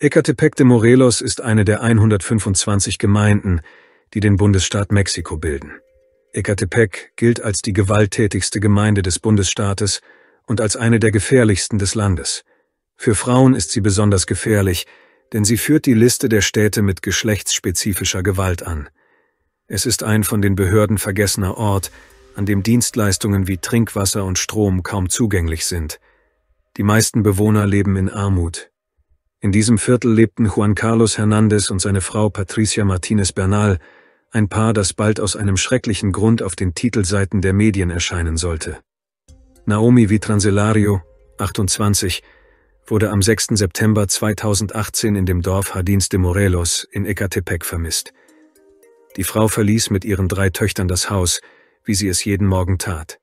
Ecatepec de Morelos ist eine der 125 Gemeinden, die den Bundesstaat Mexiko bilden. Ecatepec gilt als die gewalttätigste Gemeinde des Bundesstaates und als eine der gefährlichsten des Landes. Für Frauen ist sie besonders gefährlich, denn sie führt die Liste der Städte mit geschlechtsspezifischer Gewalt an. Es ist ein von den Behörden vergessener Ort, an dem Dienstleistungen wie Trinkwasser und Strom kaum zugänglich sind. Die meisten Bewohner leben in Armut, in diesem Viertel lebten Juan Carlos Hernandez und seine Frau Patricia Martinez Bernal, ein Paar, das bald aus einem schrecklichen Grund auf den Titelseiten der Medien erscheinen sollte. Naomi Vitranselario, 28, wurde am 6. September 2018 in dem Dorf Jardins de Morelos in Ecatepec vermisst. Die Frau verließ mit ihren drei Töchtern das Haus, wie sie es jeden Morgen tat.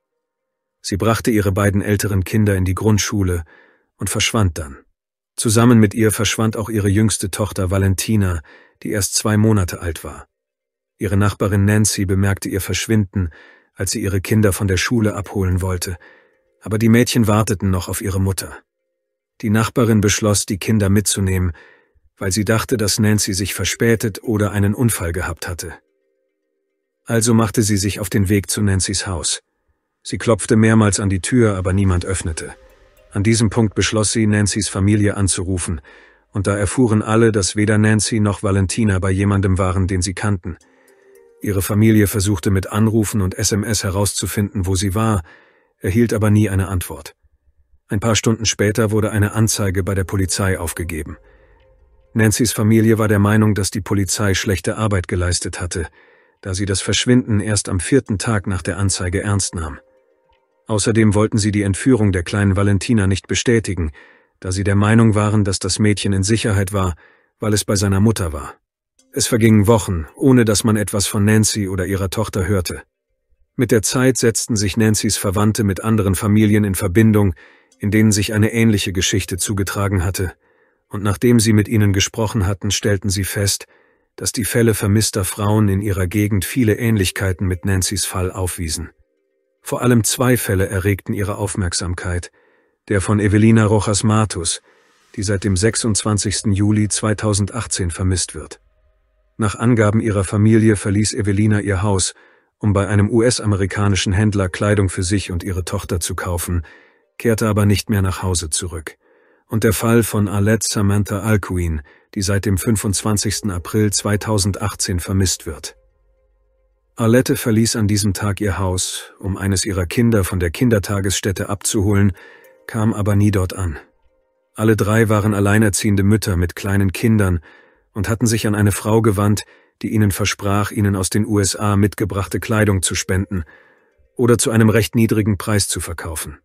Sie brachte ihre beiden älteren Kinder in die Grundschule und verschwand dann. Zusammen mit ihr verschwand auch ihre jüngste Tochter Valentina, die erst zwei Monate alt war. Ihre Nachbarin Nancy bemerkte ihr Verschwinden, als sie ihre Kinder von der Schule abholen wollte, aber die Mädchen warteten noch auf ihre Mutter. Die Nachbarin beschloss, die Kinder mitzunehmen, weil sie dachte, dass Nancy sich verspätet oder einen Unfall gehabt hatte. Also machte sie sich auf den Weg zu Nancy's Haus. Sie klopfte mehrmals an die Tür, aber niemand öffnete. An diesem Punkt beschloss sie, Nancy's Familie anzurufen, und da erfuhren alle, dass weder Nancy noch Valentina bei jemandem waren, den sie kannten. Ihre Familie versuchte mit Anrufen und SMS herauszufinden, wo sie war, erhielt aber nie eine Antwort. Ein paar Stunden später wurde eine Anzeige bei der Polizei aufgegeben. Nancy's Familie war der Meinung, dass die Polizei schlechte Arbeit geleistet hatte, da sie das Verschwinden erst am vierten Tag nach der Anzeige ernst nahm. Außerdem wollten sie die Entführung der kleinen Valentina nicht bestätigen, da sie der Meinung waren, dass das Mädchen in Sicherheit war, weil es bei seiner Mutter war. Es vergingen Wochen, ohne dass man etwas von Nancy oder ihrer Tochter hörte. Mit der Zeit setzten sich Nancy's Verwandte mit anderen Familien in Verbindung, in denen sich eine ähnliche Geschichte zugetragen hatte, und nachdem sie mit ihnen gesprochen hatten, stellten sie fest, dass die Fälle vermisster Frauen in ihrer Gegend viele Ähnlichkeiten mit Nancy's Fall aufwiesen. Vor allem zwei Fälle erregten ihre Aufmerksamkeit. Der von Evelina Rojas Matus, die seit dem 26. Juli 2018 vermisst wird. Nach Angaben ihrer Familie verließ Evelina ihr Haus, um bei einem US-amerikanischen Händler Kleidung für sich und ihre Tochter zu kaufen, kehrte aber nicht mehr nach Hause zurück. Und der Fall von Alette Samantha Alcuin, die seit dem 25. April 2018 vermisst wird. Alette verließ an diesem Tag ihr Haus, um eines ihrer Kinder von der Kindertagesstätte abzuholen, kam aber nie dort an. Alle drei waren alleinerziehende Mütter mit kleinen Kindern und hatten sich an eine Frau gewandt, die ihnen versprach, ihnen aus den USA mitgebrachte Kleidung zu spenden oder zu einem recht niedrigen Preis zu verkaufen.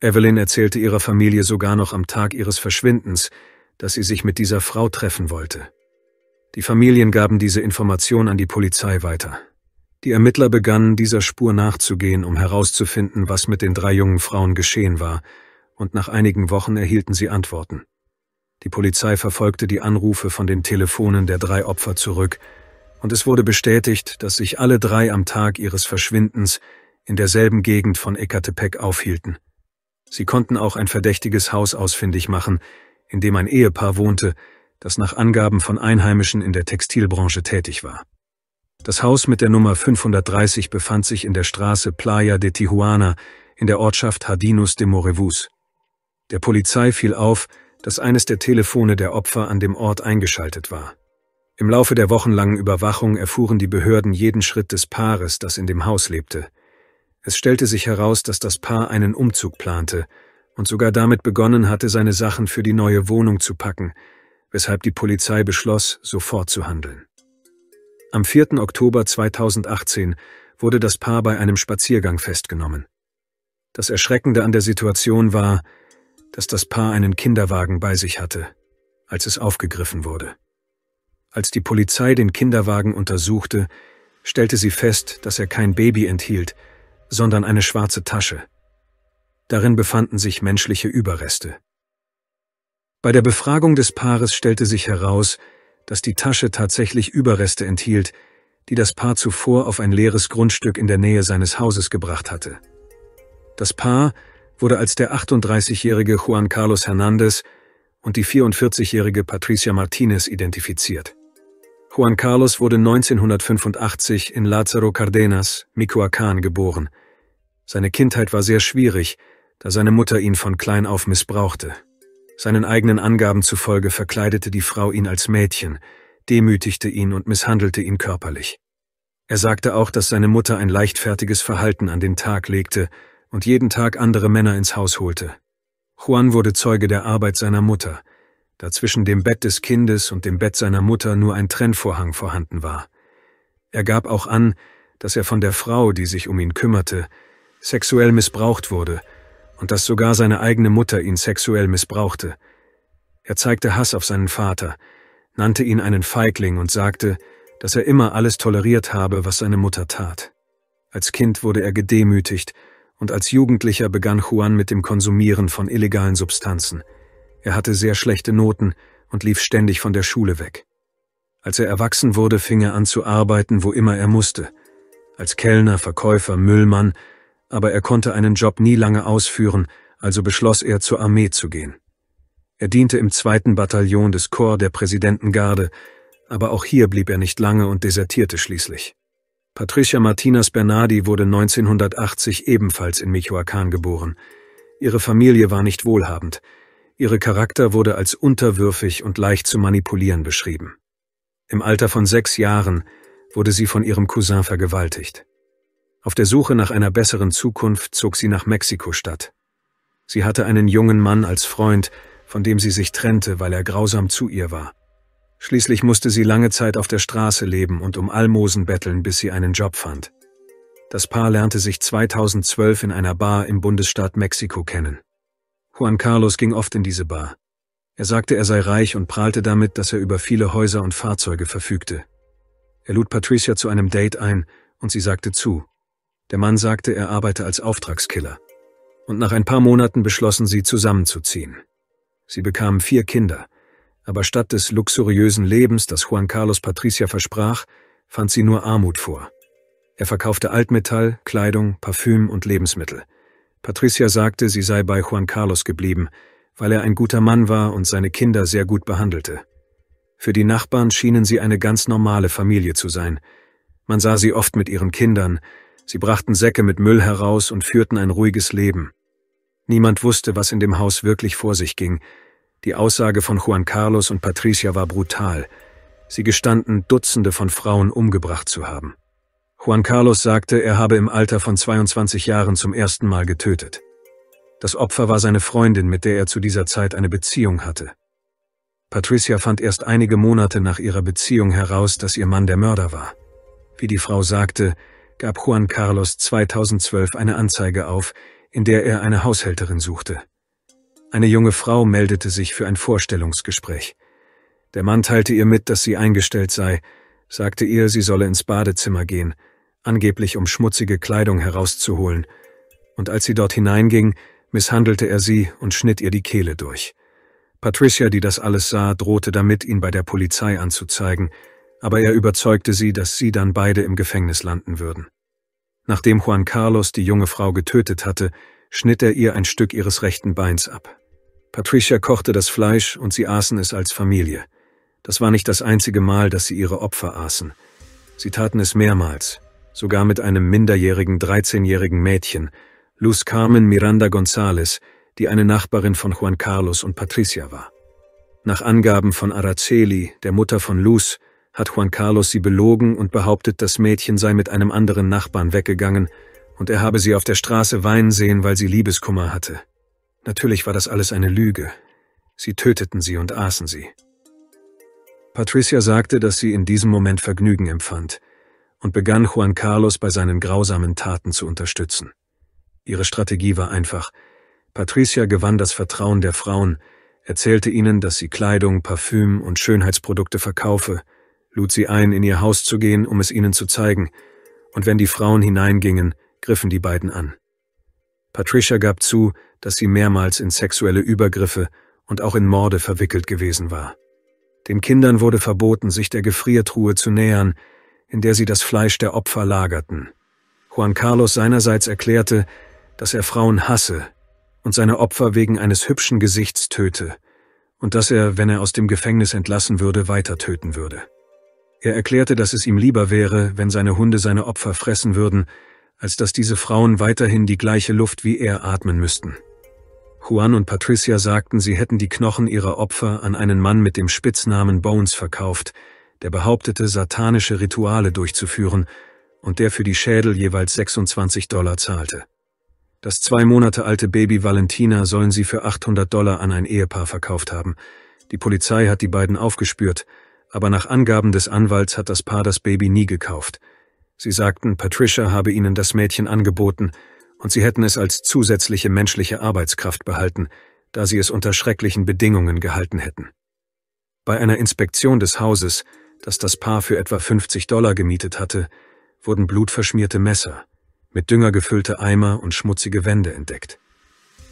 Evelyn erzählte ihrer Familie sogar noch am Tag ihres Verschwindens, dass sie sich mit dieser Frau treffen wollte. Die Familien gaben diese Information an die Polizei weiter. Die Ermittler begannen dieser Spur nachzugehen, um herauszufinden, was mit den drei jungen Frauen geschehen war, und nach einigen Wochen erhielten sie Antworten. Die Polizei verfolgte die Anrufe von den Telefonen der drei Opfer zurück, und es wurde bestätigt, dass sich alle drei am Tag ihres Verschwindens in derselben Gegend von Ecatepec aufhielten. Sie konnten auch ein verdächtiges Haus ausfindig machen, in dem ein Ehepaar wohnte, das nach Angaben von Einheimischen in der Textilbranche tätig war. Das Haus mit der Nummer 530 befand sich in der Straße Playa de Tijuana in der Ortschaft Jardinus de Morevus. Der Polizei fiel auf, dass eines der Telefone der Opfer an dem Ort eingeschaltet war. Im Laufe der wochenlangen Überwachung erfuhren die Behörden jeden Schritt des Paares, das in dem Haus lebte. Es stellte sich heraus, dass das Paar einen Umzug plante und sogar damit begonnen hatte, seine Sachen für die neue Wohnung zu packen, weshalb die Polizei beschloss, sofort zu handeln. Am 4. Oktober 2018 wurde das Paar bei einem Spaziergang festgenommen. Das Erschreckende an der Situation war, dass das Paar einen Kinderwagen bei sich hatte, als es aufgegriffen wurde. Als die Polizei den Kinderwagen untersuchte, stellte sie fest, dass er kein Baby enthielt, sondern eine schwarze Tasche. Darin befanden sich menschliche Überreste. Bei der Befragung des Paares stellte sich heraus, dass die Tasche tatsächlich Überreste enthielt, die das Paar zuvor auf ein leeres Grundstück in der Nähe seines Hauses gebracht hatte. Das Paar wurde als der 38-jährige Juan Carlos Hernandez und die 44-jährige Patricia Martinez identifiziert. Juan Carlos wurde 1985 in Lázaro Cardenas, Michoacán, geboren. Seine Kindheit war sehr schwierig, da seine Mutter ihn von klein auf missbrauchte. Seinen eigenen Angaben zufolge verkleidete die Frau ihn als Mädchen, demütigte ihn und misshandelte ihn körperlich. Er sagte auch, dass seine Mutter ein leichtfertiges Verhalten an den Tag legte und jeden Tag andere Männer ins Haus holte. Juan wurde Zeuge der Arbeit seiner Mutter, da zwischen dem Bett des Kindes und dem Bett seiner Mutter nur ein Trennvorhang vorhanden war. Er gab auch an, dass er von der Frau, die sich um ihn kümmerte, sexuell missbraucht wurde und dass sogar seine eigene Mutter ihn sexuell missbrauchte. Er zeigte Hass auf seinen Vater, nannte ihn einen Feigling und sagte, dass er immer alles toleriert habe, was seine Mutter tat. Als Kind wurde er gedemütigt und als Jugendlicher begann Juan mit dem Konsumieren von illegalen Substanzen. Er hatte sehr schlechte Noten und lief ständig von der Schule weg. Als er erwachsen wurde, fing er an zu arbeiten, wo immer er musste. Als Kellner, Verkäufer, Müllmann aber er konnte einen Job nie lange ausführen, also beschloss er, zur Armee zu gehen. Er diente im zweiten Bataillon des Korps der Präsidentengarde, aber auch hier blieb er nicht lange und desertierte schließlich. Patricia Martinas Bernardi wurde 1980 ebenfalls in Michoacán geboren. Ihre Familie war nicht wohlhabend. Ihre Charakter wurde als unterwürfig und leicht zu manipulieren beschrieben. Im Alter von sechs Jahren wurde sie von ihrem Cousin vergewaltigt. Auf der Suche nach einer besseren Zukunft zog sie nach Mexiko-Stadt. Sie hatte einen jungen Mann als Freund, von dem sie sich trennte, weil er grausam zu ihr war. Schließlich musste sie lange Zeit auf der Straße leben und um Almosen betteln, bis sie einen Job fand. Das Paar lernte sich 2012 in einer Bar im Bundesstaat Mexiko kennen. Juan Carlos ging oft in diese Bar. Er sagte, er sei reich und prahlte damit, dass er über viele Häuser und Fahrzeuge verfügte. Er lud Patricia zu einem Date ein und sie sagte zu. Der Mann sagte, er arbeite als Auftragskiller. Und nach ein paar Monaten beschlossen sie, zusammenzuziehen. Sie bekamen vier Kinder. Aber statt des luxuriösen Lebens, das Juan Carlos Patricia versprach, fand sie nur Armut vor. Er verkaufte Altmetall, Kleidung, Parfüm und Lebensmittel. Patricia sagte, sie sei bei Juan Carlos geblieben, weil er ein guter Mann war und seine Kinder sehr gut behandelte. Für die Nachbarn schienen sie eine ganz normale Familie zu sein. Man sah sie oft mit ihren Kindern, Sie brachten Säcke mit Müll heraus und führten ein ruhiges Leben. Niemand wusste, was in dem Haus wirklich vor sich ging. Die Aussage von Juan Carlos und Patricia war brutal. Sie gestanden, Dutzende von Frauen umgebracht zu haben. Juan Carlos sagte, er habe im Alter von 22 Jahren zum ersten Mal getötet. Das Opfer war seine Freundin, mit der er zu dieser Zeit eine Beziehung hatte. Patricia fand erst einige Monate nach ihrer Beziehung heraus, dass ihr Mann der Mörder war. Wie die Frau sagte, gab Juan Carlos 2012 eine Anzeige auf, in der er eine Haushälterin suchte. Eine junge Frau meldete sich für ein Vorstellungsgespräch. Der Mann teilte ihr mit, dass sie eingestellt sei, sagte ihr, sie solle ins Badezimmer gehen, angeblich um schmutzige Kleidung herauszuholen, und als sie dort hineinging, misshandelte er sie und schnitt ihr die Kehle durch. Patricia, die das alles sah, drohte damit, ihn bei der Polizei anzuzeigen, aber er überzeugte sie, dass sie dann beide im Gefängnis landen würden. Nachdem Juan Carlos die junge Frau getötet hatte, schnitt er ihr ein Stück ihres rechten Beins ab. Patricia kochte das Fleisch und sie aßen es als Familie. Das war nicht das einzige Mal, dass sie ihre Opfer aßen. Sie taten es mehrmals, sogar mit einem minderjährigen 13-jährigen Mädchen, Luz Carmen Miranda González, die eine Nachbarin von Juan Carlos und Patricia war. Nach Angaben von Araceli, der Mutter von Luz, hat Juan Carlos sie belogen und behauptet, das Mädchen sei mit einem anderen Nachbarn weggegangen und er habe sie auf der Straße weinen sehen, weil sie Liebeskummer hatte. Natürlich war das alles eine Lüge. Sie töteten sie und aßen sie. Patricia sagte, dass sie in diesem Moment Vergnügen empfand und begann Juan Carlos bei seinen grausamen Taten zu unterstützen. Ihre Strategie war einfach. Patricia gewann das Vertrauen der Frauen, erzählte ihnen, dass sie Kleidung, Parfüm und Schönheitsprodukte verkaufe lud sie ein, in ihr Haus zu gehen, um es ihnen zu zeigen, und wenn die Frauen hineingingen, griffen die beiden an. Patricia gab zu, dass sie mehrmals in sexuelle Übergriffe und auch in Morde verwickelt gewesen war. Den Kindern wurde verboten, sich der Gefriertruhe zu nähern, in der sie das Fleisch der Opfer lagerten. Juan Carlos seinerseits erklärte, dass er Frauen hasse und seine Opfer wegen eines hübschen Gesichts töte und dass er, wenn er aus dem Gefängnis entlassen würde, weiter töten würde. Er erklärte, dass es ihm lieber wäre, wenn seine Hunde seine Opfer fressen würden, als dass diese Frauen weiterhin die gleiche Luft wie er atmen müssten. Juan und Patricia sagten, sie hätten die Knochen ihrer Opfer an einen Mann mit dem Spitznamen Bones verkauft, der behauptete, satanische Rituale durchzuführen und der für die Schädel jeweils 26 Dollar zahlte. Das zwei Monate alte Baby Valentina sollen sie für 800 Dollar an ein Ehepaar verkauft haben. Die Polizei hat die beiden aufgespürt, aber nach Angaben des Anwalts hat das Paar das Baby nie gekauft. Sie sagten, Patricia habe ihnen das Mädchen angeboten und sie hätten es als zusätzliche menschliche Arbeitskraft behalten, da sie es unter schrecklichen Bedingungen gehalten hätten. Bei einer Inspektion des Hauses, das das Paar für etwa 50 Dollar gemietet hatte, wurden blutverschmierte Messer, mit Dünger gefüllte Eimer und schmutzige Wände entdeckt.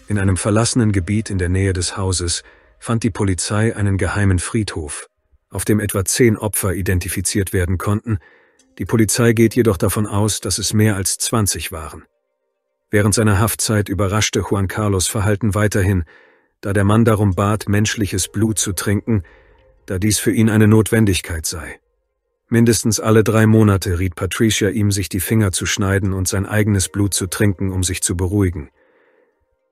In einem verlassenen Gebiet in der Nähe des Hauses fand die Polizei einen geheimen Friedhof, auf dem etwa zehn Opfer identifiziert werden konnten, die Polizei geht jedoch davon aus, dass es mehr als 20 waren. Während seiner Haftzeit überraschte Juan Carlos Verhalten weiterhin, da der Mann darum bat, menschliches Blut zu trinken, da dies für ihn eine Notwendigkeit sei. Mindestens alle drei Monate riet Patricia ihm, sich die Finger zu schneiden und sein eigenes Blut zu trinken, um sich zu beruhigen.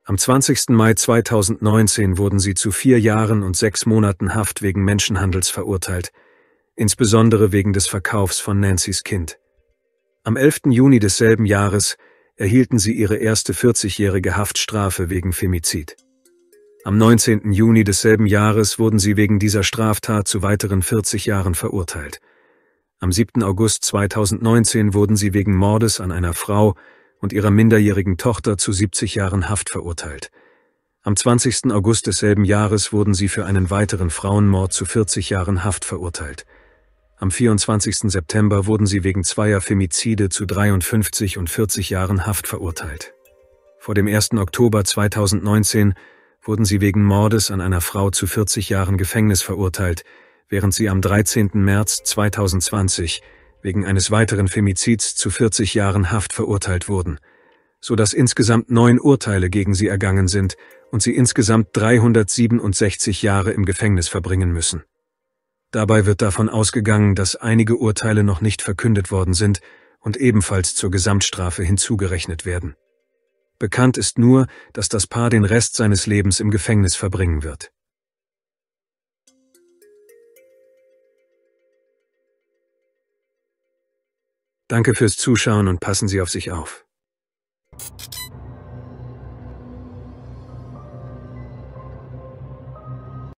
Am 20. Mai 2019 wurden sie zu vier Jahren und sechs Monaten Haft wegen Menschenhandels verurteilt, insbesondere wegen des Verkaufs von Nancy's Kind. Am 11. Juni desselben Jahres erhielten sie ihre erste 40-jährige Haftstrafe wegen Femizid. Am 19. Juni desselben Jahres wurden sie wegen dieser Straftat zu weiteren 40 Jahren verurteilt. Am 7. August 2019 wurden sie wegen Mordes an einer Frau und ihrer minderjährigen Tochter zu 70 Jahren Haft verurteilt. Am 20. August desselben Jahres wurden sie für einen weiteren Frauenmord zu 40 Jahren Haft verurteilt. Am 24. September wurden sie wegen zweier Femizide zu 53 und 40 Jahren Haft verurteilt. Vor dem 1. Oktober 2019 wurden sie wegen Mordes an einer Frau zu 40 Jahren Gefängnis verurteilt, während sie am 13. März 2020 wegen eines weiteren Femizids zu 40 Jahren Haft verurteilt wurden, so dass insgesamt neun Urteile gegen sie ergangen sind und sie insgesamt 367 Jahre im Gefängnis verbringen müssen. Dabei wird davon ausgegangen, dass einige Urteile noch nicht verkündet worden sind und ebenfalls zur Gesamtstrafe hinzugerechnet werden. Bekannt ist nur, dass das Paar den Rest seines Lebens im Gefängnis verbringen wird. Danke fürs Zuschauen und passen Sie auf sich auf.